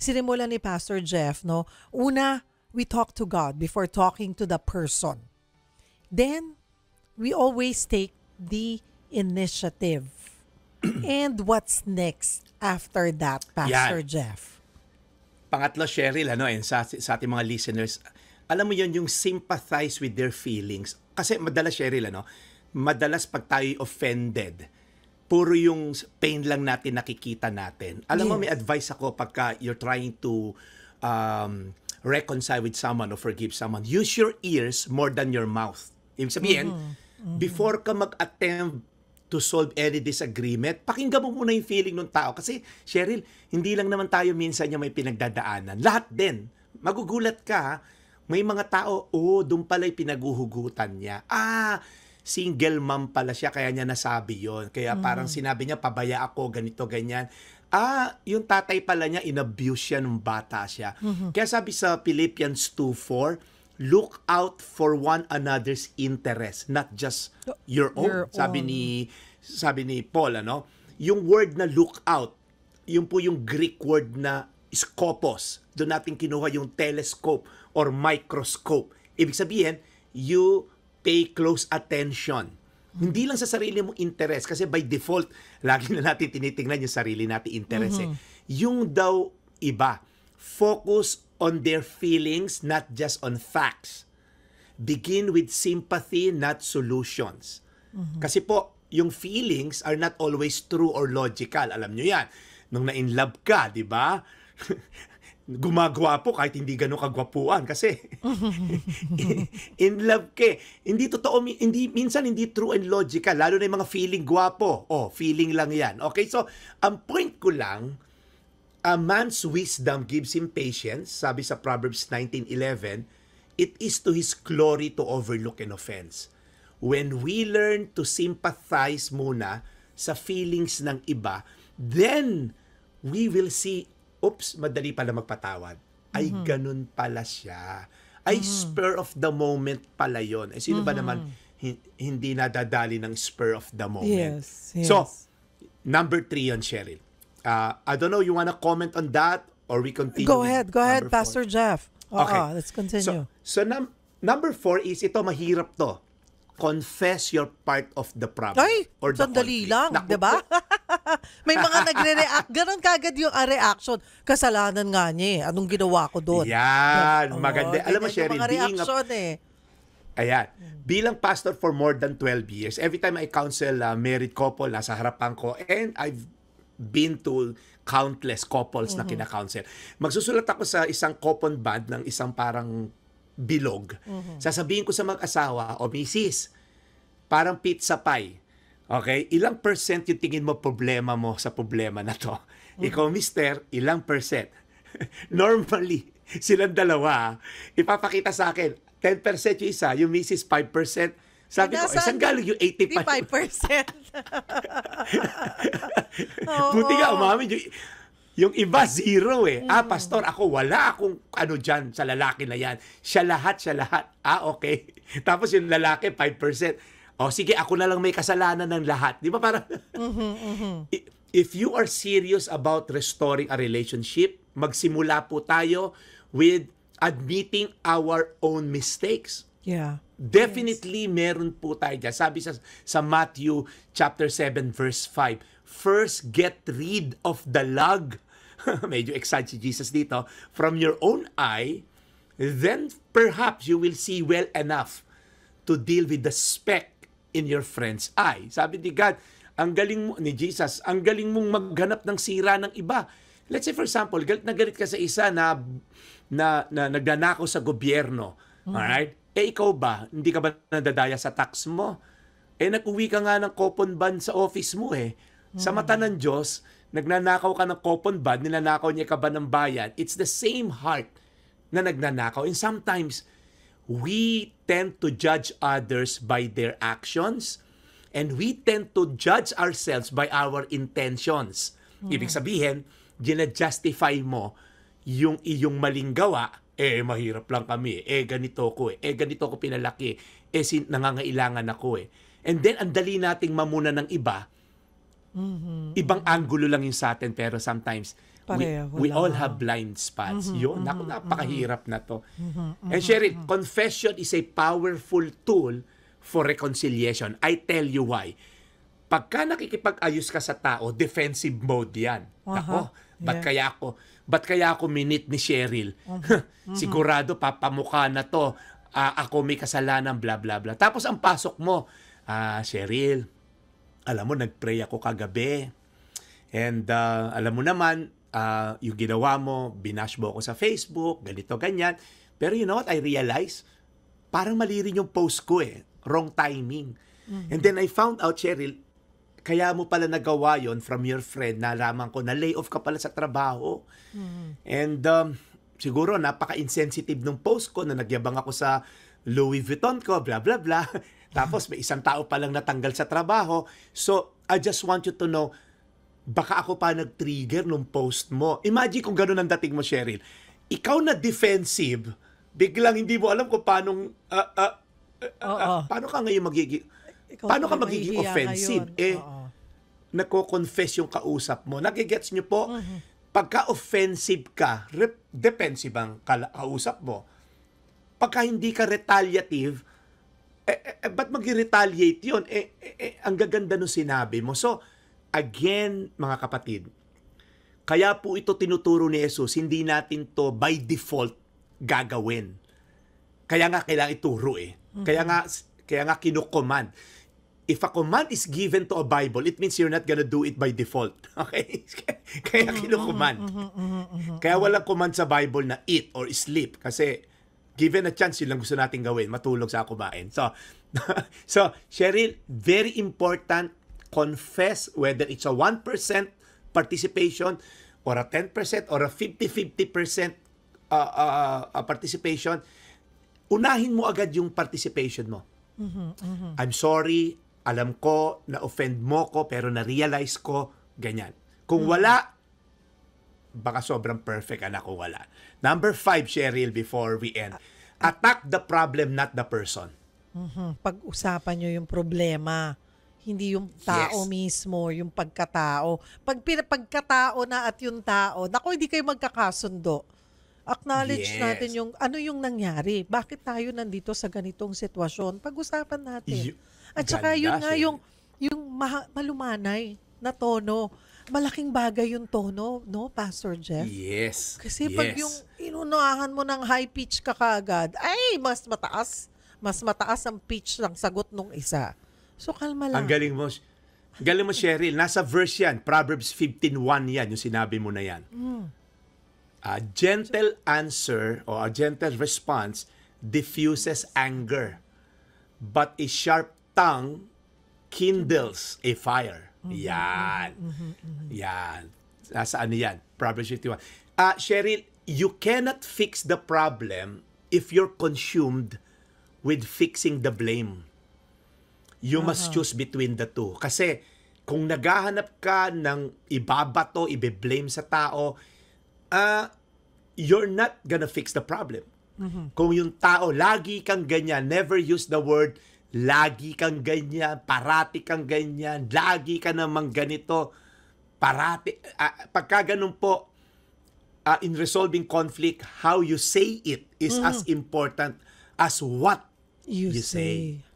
sinimula ni Pastor Jeff, no? Una, we talk to God before talking to the person. Then, we always take the initiative. And what's next after that, Pastor Yan. Jeff? Pangatlo, Cheryl, ano, and sa, sa ating mga listeners, alam mo yon yung sympathize with their feelings. Kasi madalas, Cheryl, ano, madalas pag tayo offended, puro yung pain lang natin nakikita natin. Alam yes. mo, may advice ako pagka you're trying to um, reconcile with someone or forgive someone. Use your ears more than your mouth. Ibig sabihin, mm-hmm. mm-hmm. before ka mag-attempt to solve any disagreement, pakinggan mo muna yung feeling ng tao. Kasi, Cheryl, hindi lang naman tayo minsan yung may pinagdadaanan. Lahat din. Magugulat ka, may mga tao, oh, doon pala'y pinaguhugutan niya. Ah, single mom pala siya, kaya niya nasabi yon Kaya mm. parang sinabi niya, pabaya ako, ganito, ganyan. Ah, yung tatay pala niya, inabuse siya nung bata siya. Mm-hmm. Kaya sabi sa Philippians 2.4, look out for one another's interest, not just your own. Your sabi own. ni sabi ni Paul ano, yung word na look out, yung po yung Greek word na scopos. Doon natin kinuha yung telescope or microscope. Ibig sabihin, you pay close attention. Hindi lang sa sarili mong interes kasi by default, lagi na natin tinitingnan yung sarili natin interes eh. mm-hmm. eh. Yung daw iba, focus on their feelings, not just on facts. Begin with sympathy, not solutions. Mm-hmm. Kasi po, yung feelings are not always true or logical. Alam nyo yan. Nung na-inlove ka, di ba? gumagwapo kahit hindi gano'ng kagwapuan kasi in love ke. Eh. Hindi totoo, hindi, minsan hindi true and logical, lalo na yung mga feeling gwapo. Oh, feeling lang yan. Okay, so ang point ko lang, a man's wisdom gives him patience, sabi sa Proverbs 19.11, it is to his glory to overlook an offense. When we learn to sympathize muna sa feelings ng iba, then we will see oops, madali pala magpatawad. Ay, mm-hmm. ganun pala siya. Ay, mm-hmm. spur of the moment pala yon. Ay, eh, sino mm-hmm. ba mhm. naman hindi nadadali ng spur of the moment? Yes, yes. So, number three on Cheryl. Uh, I don't know, you wanna comment on that or we continue? Go ahead, go ahead, four? Pastor Jeff. Uh-uh, okay. Let's continue. So, so num- number four is, ito mahirap to confess your part of the problem Ay, or the sandali conflict. lang, 'di ba? May mga nagre-react ganun kagad yung ah, reaction. Kasalanan nga niya, eh. anong ginawa ko doon? Yan, Oo, ah, maganda. Alam mo, ganyan Cheryl, yung mga being a eh. Ayan. Bilang pastor for more than 12 years, every time I counsel uh, married couple, nasa harapan ko, and I've been to countless couples na mm-hmm. kina-counsel. Magsusulat ako sa isang coupon band ng isang parang bilog. Mm-hmm. Sasabihin ko sa mag-asawa o misis, parang pizza pie. Okay? Ilang percent yung tingin mo problema mo sa problema na to? Mm-hmm. Ikaw, mister, ilang percent? Normally, silang dalawa, ipapakita sa akin, 10% yung isa, yung misis 5%. Sabi ko, isang eh, saan galing yung 85%? 85%. Buti nga, umamin yung... Yung iba, zero eh. Ah, mm. Ah, pastor, ako wala akong ano dyan sa lalaki na yan. Siya lahat, siya lahat. Ah, okay. Tapos yung lalaki, 5%. oh, sige, ako na lang may kasalanan ng lahat. Di ba parang... mm If you are serious about restoring a relationship, magsimula po tayo with admitting our own mistakes. Yeah. Definitely yes. meron po tayo dyan. Sabi sa, sa Matthew chapter 7 verse 5, first get rid of the log, medyo excited si Jesus dito, from your own eye, then perhaps you will see well enough to deal with the speck in your friend's eye. Sabi ni God, ang galing mo, ni Jesus, ang galing mong maghanap ng sira ng iba. Let's say for example, galit na galit ka sa isa na na, na nagnanakaw sa gobyerno. Mm. Alright? Eh ikaw ba, hindi ka ba nadadaya sa tax mo? Eh nag-uwi ka nga ng coupon ban sa office mo eh. Sa mata ng Diyos, nagnanakaw ka ng coupon bad, ninanakaw niya ka ba ng bayan, it's the same heart na nagnanakaw. And sometimes, we tend to judge others by their actions and we tend to judge ourselves by our intentions. Mm. Ibig sabihin, gina-justify mo yung iyong maling gawa, eh mahirap lang kami, eh, eh ganito ko eh, eh ganito ko pinalaki, eh sin- nangangailangan ako eh. And then ang dali nating mamuna ng iba Mm-hmm. Ibang angulo lang yung sa atin pero sometimes Pareho we, we all have blind spots. Mm-hmm, Yun, mm-hmm, naku, napakahirap na to. Mm-hmm, mm-hmm. And share mm-hmm. confession is a powerful tool for reconciliation. I tell you why. Pagka nakikipag-ayos ka sa tao, defensive mode yan. Uh-huh. Nako, ba't yeah. kaya ako, ba't kaya ako minit ni Cheryl? Uh-huh. Sigurado papamukha na to. Uh, ako may kasalanan, bla bla bla. Tapos ang pasok mo, ah, Cheryl, alam mo, nag nagpray ako kagabi. And uh, alam mo naman, uh, yung ginawa mo, binash mo ako sa Facebook, ganito, ganyan. Pero you know what, I realize, parang mali rin yung post ko eh. Wrong timing. Mm-hmm. And then I found out, Cheryl, kaya mo pala nagawa yon from your friend, nalaman ko na layoff ka pala sa trabaho. Mm-hmm. And um, siguro napaka-insensitive nung post ko na nagyabang ako sa Louis Vuitton ko, bla bla bla. Tapos may isang tao pa lang natanggal sa trabaho. So, I just want you to know, baka ako pa nag-trigger nung post mo. Imagine kung ganun ang dating mo, Cheryl. Ikaw na defensive, biglang hindi mo alam kung paano, uh, uh, uh, uh, paano ka ngayon magiging, paano ka magiging offensive? Ngayon. Eh, Oo. nagko-confess yung kausap mo. Nagigets nyo po? Mm-hmm. Pagka-offensive ka, rep- defensive ang kausap mo. Pagka hindi ka retaliative, eh, eh, eh, ba't mag-retaliate yun? Eh, eh, eh, ang gaganda nung sinabi mo. So, again, mga kapatid, kaya po ito tinuturo ni Jesus, hindi natin to by default gagawin. Kaya nga kailangan ituro eh. Mm-hmm. Kaya nga kaya nga kinukommand. If a command is given to a Bible, it means you're not gonna do it by default. Okay? kaya mm-hmm, kinukommand. Mm-hmm, mm-hmm. Mm-hmm. Kaya mm-hmm. walang command sa Bible na eat or sleep kasi given a chance, yun lang gusto natin gawin, matulog sa kumain. So, so Cheryl, very important, confess whether it's a 1% participation or a 10% or a 50-50% uh, uh, uh, participation. Unahin mo agad yung participation mo. Mm-hmm, mm-hmm. I'm sorry, alam ko, na-offend mo ko, pero na-realize ko, ganyan. Kung mm-hmm. wala, baka sobrang perfect anak ko wala. Number five, Cheryl, before we end attack the problem, not the person. Mm-hmm. Pag-usapan nyo yung problema, hindi yung tao yes. mismo, yung pagkatao. Pag pagkatao na at yung tao, nako hindi kayo magkakasundo. Acknowledge yes. natin yung ano yung nangyari. Bakit tayo nandito sa ganitong sitwasyon? Pag-usapan natin. Y- at saka yun nga yung yung ma- malumanay na tono. Malaking bagay yung tono, no, Pastor Jeff? Yes. Kasi yes. pag yung inunahan mo ng high pitch ka kagad, ay, mas mataas. Mas mataas ang pitch ng sagot nung isa. So, kalma lang. Ang galing mo. Galing mo, Cheryl. Nasa verse yan. Proverbs 15.1 yan, yung sinabi mo na yan. Mm. A gentle answer or a gentle response diffuses anger, but a sharp tongue kindles a fire. Mm-hmm. Yan. Mm-hmm. mm-hmm. Yan. Nasa ano yan? Proverbs 51. Ah, uh, Cheryl, you cannot fix the problem if you're consumed with fixing the blame. You uh-huh. must choose between the two. Kasi kung naghahanap ka ng ibabato, ibe-blame sa tao, uh, you're not gonna fix the problem. Mm-hmm. Kung yung tao, lagi kang ganyan, never use the word, lagi kang ganyan, parati kang ganyan, lagi ka namang ganito, parati. Uh, pagka ganun po, uh, in resolving conflict, how you say it is mm. as important as what you, you say. say.